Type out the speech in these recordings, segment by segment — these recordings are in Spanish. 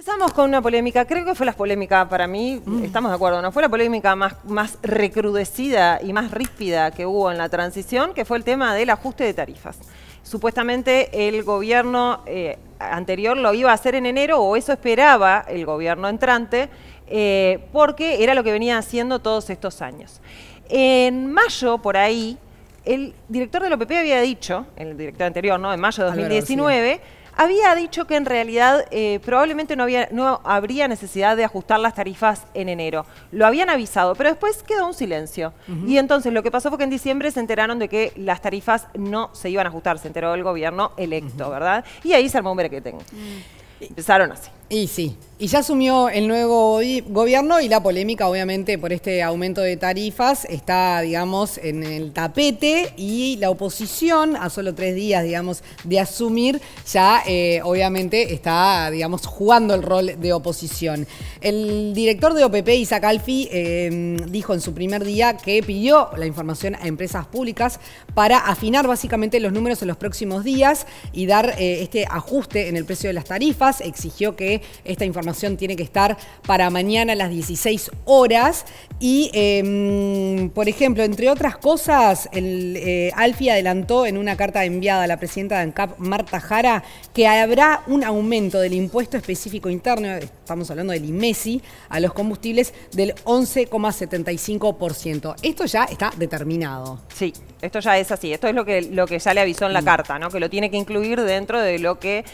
Empezamos con una polémica, creo que fue la polémica para mí, mm. estamos de acuerdo, ¿no? Fue la polémica más, recrudecida y más ríspida que hubo en la transición, que fue el tema del ajuste de tarifas. Supuestamente el gobierno eh, anterior lo iba a hacer en enero, o eso esperaba el gobierno entrante, eh, porque era lo que venía haciendo todos estos años. En mayo, por ahí, el director de del OPP había dicho, el director anterior, ¿no? En mayo de 2019 había dicho que en realidad eh, probablemente no, había, no habría necesidad de ajustar las tarifas en enero. Lo habían avisado, pero después quedó un silencio. Y entonces lo que pasó fue que en diciembre se enteraron de que las tarifas no se iban a ajustar, se enteró el gobierno electo, ¿verdad? Y ahí se armó un que mm. Empezaron así. Y sí, y ya asumió el nuevo gobierno y la polémica, obviamente, por este aumento de tarifas está, digamos, en el tapete y la oposición, a solo tres días, digamos, de asumir, ya eh, obviamente está, digamos, jugando el rol de oposición. El director de OPP, Isaac Alfi, em, dijo en su primer día que pidió la información a empresas públicas para afinar básicamente los números en los próximos días y dar eh, este ajuste en el precio de las tarifas. Exigió que esta información tiene que estar para mañana a las 16 horas. Y, em, por ejemplo, entre otras cosas, el, eh, Alfi adelantó en una carta enviada a la presidenta de ANCAP, Marta Jara, que habrá un aumento del impuesto específico interno, estamos hablando del IMESI, a los combustibles del 11,75%. Esto ya está determinado. Sí, esto ya es así. Esto es lo que, lo que ya le avisó en la mm. carta, ¿no? que lo tiene que incluir dentro de lo que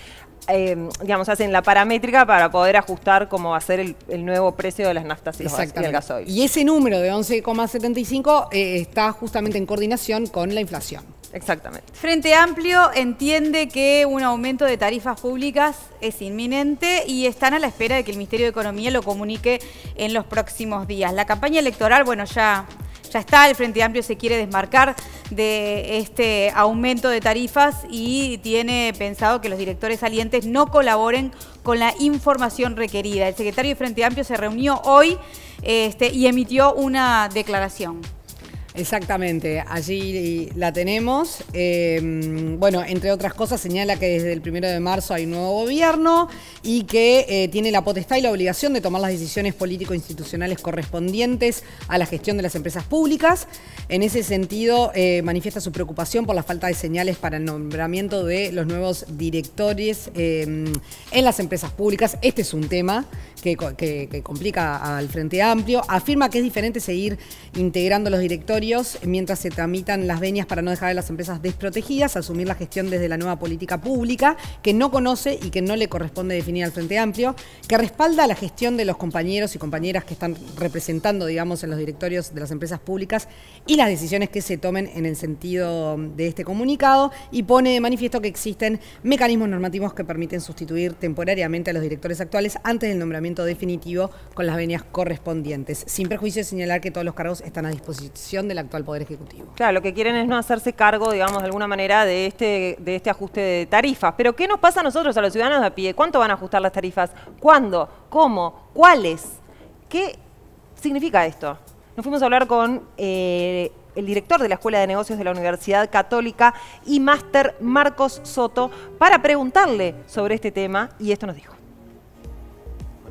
Em, digamos, hacen la paramétrica para poder ajustar cómo va a ser el, nuevo precio de las naftas y, el gasoil. Y ese número de 11,75 eh, está justamente en coordinación con la inflación. Exactamente. Frente Amplio entiende que un aumento de tarifas públicas es inminente y están a la espera de que el Ministerio de Economía lo comunique en los próximos días. La campaña electoral, bueno, ya ya está, el Frente Amplio se quiere desmarcar de este aumento de tarifas y tiene pensado que los directores salientes no colaboren con la información requerida. El secretario de Frente Amplio se reunió hoy este, y emitió una declaración. Exactamente, allí la tenemos. Em, bueno, entre otras cosas señala que desde el primero de marzo hay un nuevo gobierno y que eh, tiene la potestad y la obligación de tomar las decisiones político-institucionales correspondientes a la gestión de las empresas públicas. En ese sentido, eh, manifiesta su preocupación por la falta de señales para el nombramiento de los nuevos directores em, en las empresas públicas. Este es un tema que complica al Frente Amplio. Afirma que es diferente seguir integrando los directores mientras se tramitan las venias para no dejar a las empresas desprotegidas, asumir la gestión desde la nueva política pública que no conoce y que no le corresponde definir al Frente Amplio, que respalda la gestión de los compañeros y compañeras que están representando, digamos, en los directorios de las empresas públicas y las decisiones que se tomen en el sentido de este comunicado y pone de manifiesto que existen mecanismos normativos que permiten sustituir temporariamente a los directores actuales antes del nombramiento definitivo con las venias correspondientes, sin perjuicio de señalar que todos los cargos están a disposición de el actual Poder Ejecutivo. Claro, lo que quieren es no hacerse cargo, digamos, de alguna manera de este, de este ajuste de tarifas. Pero ¿qué nos pasa a nosotros, a los ciudadanos de a pie? ¿Cuánto van a ajustar las tarifas? ¿Cuándo? ¿Cómo? ¿Cuáles? ¿Qué significa esto? Nos fuimos a hablar con... Eh, el director de la Escuela de Negocios de la Universidad Católica y máster Marcos Soto para preguntarle sobre este tema y esto nos dijo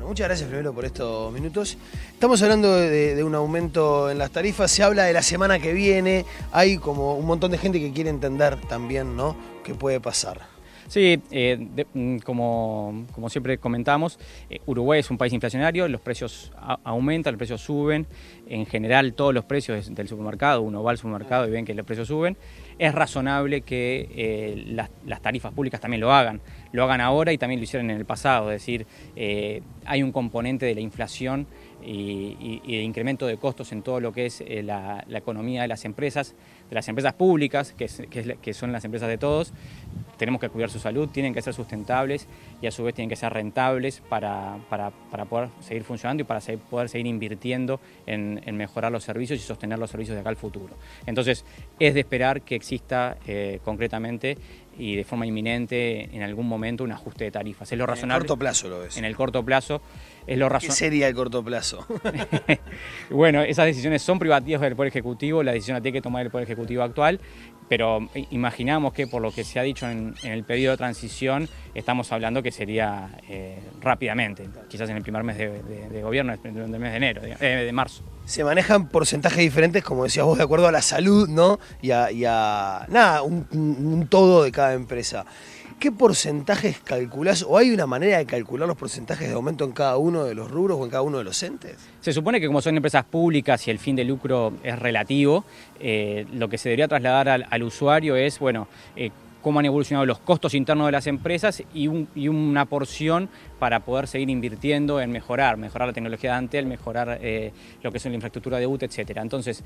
muchas gracias primero por estos minutos. Estamos hablando de, un aumento en las tarifas, se habla de la semana que viene, hay como un montón de gente que quiere entender también, ¿no? ¿Qué puede pasar? Sí, eh, mm, como, siempre comentamos, eh, Uruguay es un país inflacionario, los precios aumentan, los precios suben, en general todos los precios del supermercado, uno va al supermercado y ven que los precios suben, es razonable que eh, las, tarifas públicas también lo hagan, lo hagan ahora y también lo hicieron en el pasado, es decir, hay un componente de la inflación y, de incremento de costos en todo lo que es la, economía de las empresas, de las empresas públicas, que, que, son las empresas de todos, tenemos que cuidar su salud, tienen que ser sustentables y a su vez tienen que ser rentables para, para, poder seguir funcionando y para poder seguir invirtiendo en, mejorar los servicios y sostener los servicios de acá al futuro. Entonces, es de esperar que exista eh, concretamente y de forma inminente en algún momento un ajuste de tarifas. Es lo razonable. En el corto plazo lo es. En el corto plazo es lo razonable. ¿Qué sería el corto plazo? bueno, esas decisiones son privativas del Poder Ejecutivo, la decisión la tiene que tomar el Poder Ejecutivo actual, pero imaginamos que por lo que se ha dicho en, el periodo de transición, estamos hablando que sería eh, rápidamente, quizás en el primer mes de, gobierno, en el mes de enero, eh, de, marzo. Se manejan porcentajes diferentes, como decías vos, de acuerdo a la salud, ¿no? Y a, nada, un todo de cada empresa. ¿qué porcentajes calculás o hay una manera de calcular los porcentajes de aumento en cada uno de los rubros o en cada uno de los entes? Se supone que como son empresas públicas y el fin de lucro es relativo, eh, lo que se debería trasladar al, usuario es, bueno, eh, cómo han evolucionado los costos internos de las empresas y, una porción para poder seguir invirtiendo en mejorar, mejorar la tecnología de Antel, mejorar eh, lo que es la infraestructura de UTE, etc. Entonces,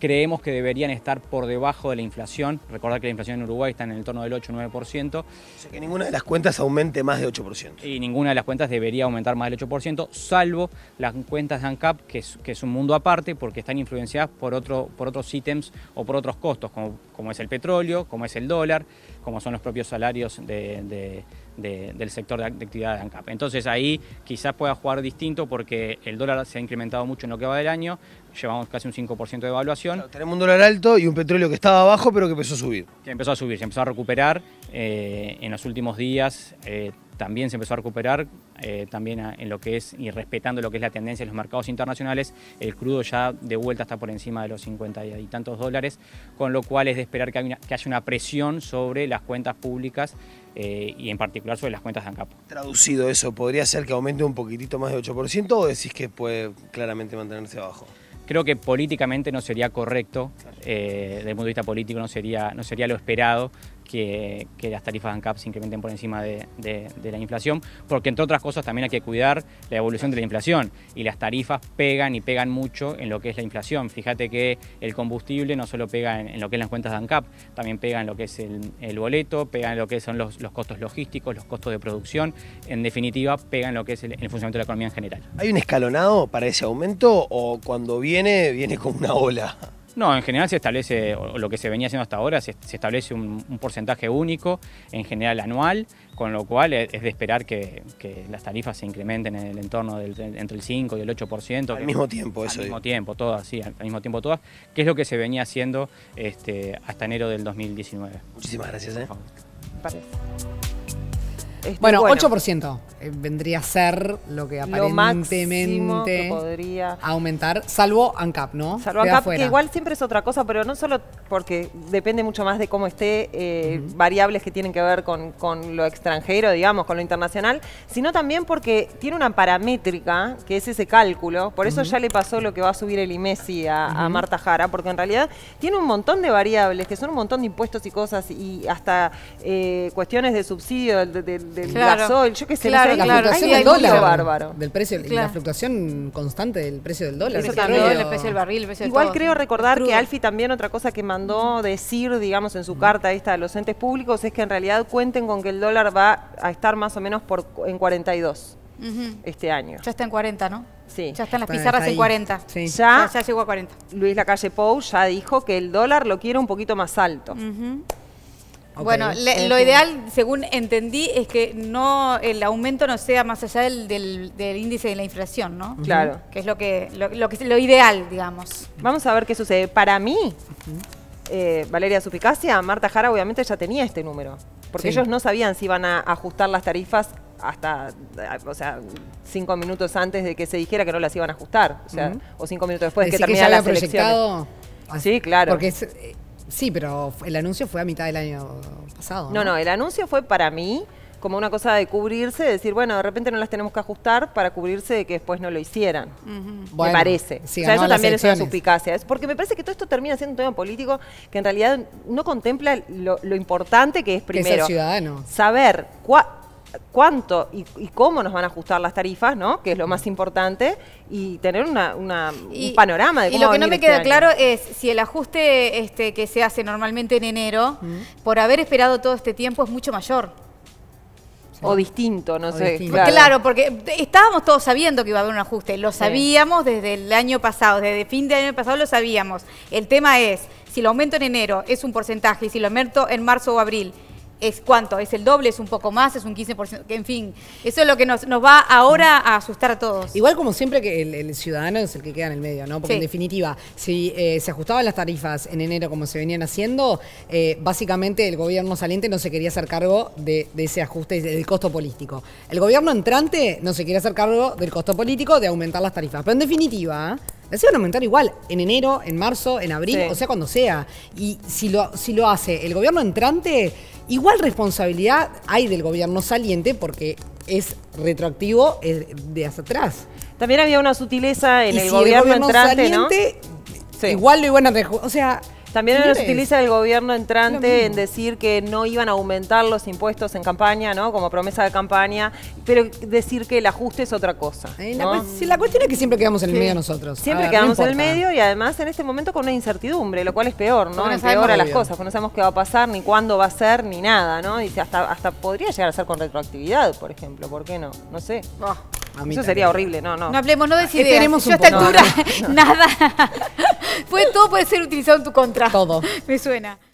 creemos que deberían estar por debajo de la inflación. Recordar que la inflación en Uruguay está en el torno del 8-9%. O sea que ninguna de las cuentas aumente más de 8%. Y ninguna de las cuentas debería aumentar más del 8%, salvo las cuentas de ANCAP, que es, un mundo aparte, porque están influenciadas por, otros ítems o por otros costos, como, es el petróleo, como es el dólar, como son los propios salarios de del sector de, actividad de ANCAP. Entonces ahí quizás pueda jugar distinto porque el dólar se ha incrementado mucho en lo que va del año, llevamos casi un 5% de evaluación. tenemos un dólar alto y un petróleo que estaba abajo pero que empezó a subir. Que empezó a subir, se empezó a recuperar eh, en los últimos días. Eh, también se empezó a recuperar, eh, también en lo que es, y respetando lo que es la tendencia de los mercados internacionales, el crudo ya de vuelta está por encima de los 50 y tantos dólares, con lo cual es de esperar que, haya una presión sobre las cuentas públicas eh, y en particular sobre las cuentas de ANCAP. Traducido eso, ¿podría ser que aumente un poquitito más de 8% o decís que puede claramente mantenerse abajo? creo que políticamente no sería correcto, eh, desde el punto de vista político no sería, no sería lo esperado que, las tarifas ANCAP se incrementen por encima de, la inflación, porque entre otras cosas también hay que cuidar la evolución de la inflación y las tarifas pegan y pegan mucho en lo que es la inflación. Fíjate que el combustible no solo pega en, lo que es las cuentas de ANCAP, también pega en lo que es el, boleto, pega en lo que son los, costos logísticos, los costos de producción, en definitiva pega en lo que es el, el, funcionamiento de la economía en general. ¿Hay un escalonado para ese aumento o cuando viene, viene con una ola? No, en general se establece, o lo que se venía haciendo hasta ahora, se, establece un, porcentaje único, en general anual, con lo cual es, de esperar que, las tarifas se incrementen en el entorno entre el 5 y el 8%. Al mismo tiempo, eso. Al mismo tiempo, todas, sí, al, mismo tiempo todas, que es lo que se venía haciendo este, hasta enero del 2019. Muchísimas gracias. ¿eh? Este, bueno, 8% eh, vendría a ser lo que aparentemente podría aumentar, salvo ANCAP, ¿no? Salvo ANCAP, que igual siempre es otra cosa, pero no solo porque depende mucho más de cómo esté, eh, variables que tienen que ver con, lo extranjero, digamos, con lo internacional, sino también porque tiene una paramétrica, que es ese cálculo, por eso ya le pasó lo que va a subir el IMESI e a, Marta Jara, porque en realidad tiene un montón de variables, que son un montón de impuestos y cosas, y hasta eh, cuestiones de subsidio, de del gasol, yo qué sé, la fluctuación del dólar. Bárbaro. Del precio, la fluctuación constante del precio del dólar. el precio del barril, el precio Igual todo. creo recordar que Alfi también otra cosa que mandó decir, digamos, en su carta esta a los entes públicos es que en realidad cuenten con que el dólar va a estar más o menos por en 42 este año. Ya está en 40, ¿no? Sí. Ya están las pizarras en 40. Ya, ya, llegó a 40. Luis Lacalle Pou ya dijo que el dólar lo quiere un poquito más alto. Uh bueno, lo ideal, según entendí, es que no el aumento no sea más allá del, del, índice de la inflación, ¿no? Claro. Que es lo que lo, que lo ideal, digamos. Vamos a ver qué sucede. Para mí, eh, Valeria Supicacia, Marta Jara, obviamente ya tenía este número, porque ellos no sabían si iban a ajustar las tarifas hasta, o sea, cinco minutos antes de que se dijera que no las iban a ajustar, o sea, o cinco minutos después de que terminaran la elecciones. Sí, claro. Porque eh, Sí, pero el anuncio fue a mitad del año pasado. No, no, el anuncio fue para mí como una cosa de cubrirse, de decir, bueno, de repente no las tenemos que ajustar para cubrirse de que después no lo hicieran. me parece. o sea, eso también es una suspicacia. Es porque me parece que todo esto termina siendo un tema político que en realidad no contempla lo, importante que es primero. Saber cuál cuánto y, cómo nos van a ajustar las tarifas, ¿no? Que es lo más importante, y tener un panorama de cómo Y lo que no me queda este claro es si el ajuste este, que se hace normalmente en enero, por haber esperado todo este tiempo, es mucho mayor. O distinto, no sé. Claro. porque estábamos todos sabiendo que iba a haber un ajuste. Lo sabíamos desde el año pasado, desde fin de año pasado lo sabíamos. El tema es, si lo aumento en enero es un porcentaje y si lo aumento en marzo o abril es cuánto, es el doble, es un poco más, es un 15%, en fin, eso es lo que nos, va ahora a asustar a todos. Igual como siempre que el, ciudadano es el que queda en el medio, ¿no? Porque en definitiva, si eh, se ajustaban las tarifas en enero como se venían haciendo, eh, básicamente el gobierno saliente no se quería hacer cargo de, ese ajuste y del costo político. El gobierno entrante no se quiere hacer cargo del costo político de aumentar las tarifas. Pero en definitiva las iban a aumentar igual, en enero, en marzo, en abril, o sea, cuando sea. Y si lo, si lo hace el gobierno entrante, igual responsabilidad hay del gobierno saliente porque es retroactivo de hacia atrás. También había una sutileza en el, si gobierno el, gobierno saliente, Igual lo iban a... O sea... También nos utiliza el gobierno entrante en decir que no iban a aumentar los impuestos en campaña, ¿no? Como promesa de campaña, pero decir que el ajuste es otra cosa. Eh, la, cuestión es que siempre quedamos en el medio nosotros. Siempre ah, quedamos en el medio y además en este momento con una incertidumbre, lo cual es peor, ¿no? a las cosas, porque no sabemos qué va a pasar, ni cuándo va a ser, ni nada, ¿no? Y hasta, hasta podría llegar a ser con retroactividad, por ejemplo, ¿por qué no? No sé. No. Ah. A Eso sería horrible, no, no. No hablemos, no de si Yo a esta altura, nada. Puede, todo puede ser utilizado en tu contra. Todo. Me suena.